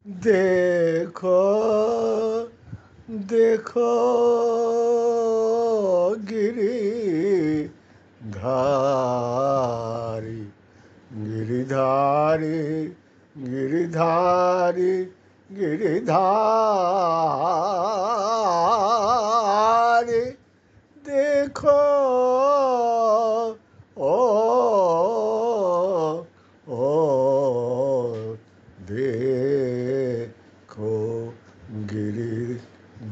देखो देखो गिरी धारी गिरिधारी गिरिधारी गिरिधारी देखो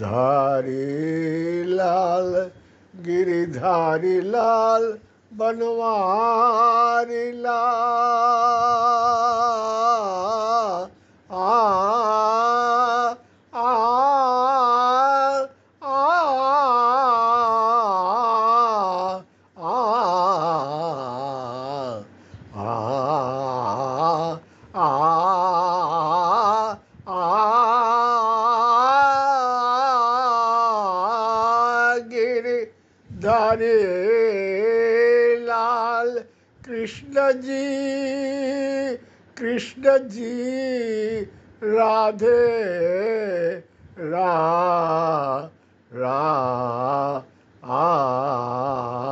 गिरधारी लाल गिरधारी लाल बनवारी लाल आ आ आ आ आ धारे लाल कृष्ण जी कृष्ण जी राधे रा रा आ